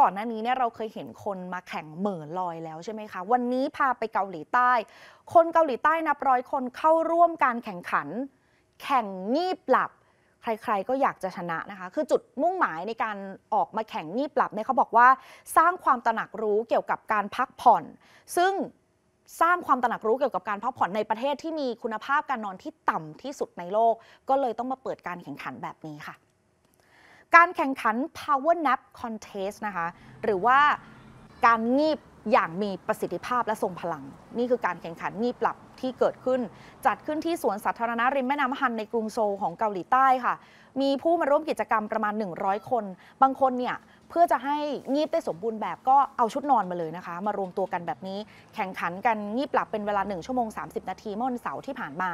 ก่อนหน้านี้เนี่ยเราเคยเห็นคนมาแข่งเหม่อลอยแล้วใช่ไหมคะ วันนี้พาไปเกาหลีใต้ คนเกาหลีใต้นับร้อยคนเข้าร่วมการแข่งขัน แข่งงีบหลับ ใครๆก็อยากจะชนะนะคะ คือจุดมุ่งหมายในการออกมาแข่งงีบหลับเนี่ยเขาบอกว่า สร้างความตระหนักรู้เกี่ยวกับการพักผ่อน ซึ่งสร้างความตระหนักรู้เกี่ยวกับการพักผ่อนในประเทศที่มีคุณภาพการนอนที่ต่ำที่สุดในโลก ก็เลยต้องมาเปิดการแข่งขันแบบนี้ค่ะการแข่งขัน power nap contest นะคะ หรือว่าการงีบอย่างมีประสิทธิภาพและทรงพลัง นี่คือการแข่งขันงีบหลับที่เกิดขึ้นจัดขึ้นที่สวนสาธารณะริมแม่น้ำฮัน ในกรุงโซลของเกาหลีใต้ค่ะ มีผู้มาร่วมกิจกรรมประมาณ 100 คน บางคนเนี่ยเพื่อจะให้งีบได้สมบูรณ์แบบก็เอาชุดนอนมาเลยนะคะ มารวมตัวกันแบบนี้ แข่งขันกัน งีบหลับเป็นเวลา 1 ชั่วโมง 30 นาทีเมื่อวันเสาร์ที่ผ่านมา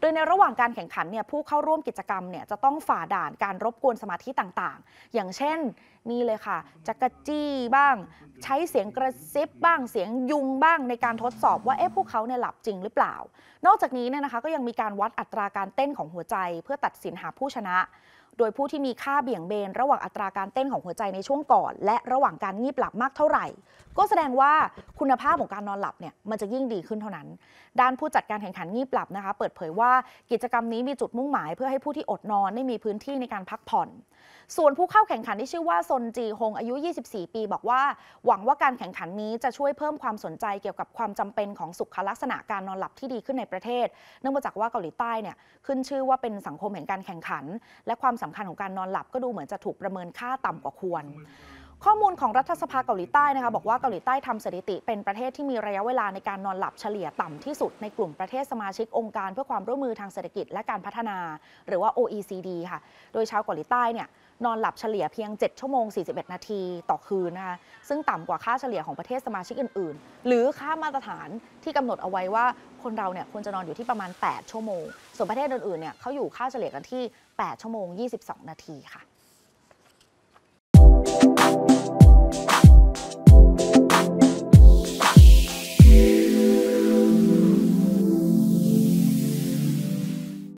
โดยในระหว่างการแข่งขันเนี่ยผู้เข้าร่วมกิจกรรมเนี่ยจะต้องฝ่าด่านการรบกวนสมาธิต่างๆ อย่างเช่นนี่เลยค่ะจักรจี้บ้างใช้เสียงกระซิบบ้างเสียงยุงบ้างในการทดสอบ ว่าเอ๊ะพวกเขาเนี่ยหลับจริงหรือเปล่าล่านอกจากนี้เนี่ยนะคะก็ยังมีการวัดอัตราการเต้นของหัวใจ เพื่อตัดสินหาผู้ชนะ โดยผู้ที่มีค่าเบี่ยงเบน ระหว่างอัตราการเต้นของหัวใจในช่วงก่อน และระหว่างการงีบหลับมากเท่าไหร่ก็แสดงว่าคุณภาพของการนอนหลับเนี่ยมันจะยิ่งดีขึ้นเท่านั้น ด้านผู้จัดการแข่งขันงีบหลับนะคะ เปิดเผยว่ากิจกรรมนี้มีจุดมุ่งหมายเพื่อให้ผู้ที่อดนอนได้มีพื้นที่ในการพักผ่อน ส่วนผู้เข้าแข่งขันที่ชื่อว่าซนจีฮงอายุ 24 ปีบอกว่าหวังว่าการแข่งขันนี้จะช่วยเพิ่มความสนใจเกี่ยวกับความจำเป็นของสุขลักษณะการนอนหลับที่ดีขึ้นในประเทศ เนื่องมาจากว่าเกาหลีใต้เนี่ยขึ้นชื่อว่าเป็นสังคมแห่งการแข่งขัน และความสำคัญของการนอนหลับก็ดูเหมือนจะถูกประเมินค่าต่ำกว่าควรข้อมูลของรัฐสภาเกาหลีใต้นะคะบอกว่าเกาหลีใต้ทำสถิติเป็นประเทศที่มีระยะเวลาในการนอนหลับเฉลี่ยต่ำที่สุดในกลุ่มประเทศสมาชิกองค์การเพื่อความร่วมมือทางเศรษฐกิจและการพัฒนา หรือว่า OECD ค่ะ โดยชาวเกาหลีใต้เนี่ยนอนหลับเฉลี่ยเพียง 7 ชั่วโมง 41 นาทีต่อคืนนะคะซึ่งต่ำกว่าค่าเฉลี่ยของประเทศสมาชิกอื่นๆ หรือค่ามาตรฐานที่กำหนดเอาไว้ว่าคนเราเนี่ยควรจะนอนอยู่ที่ประมาณ 8 ชั่วโมง ส่วนประเทศอื่นๆเนี่ยเขาอยู่ค่าเฉลี่ยกันที่8ชั่วโมง22 นาทีค่ะ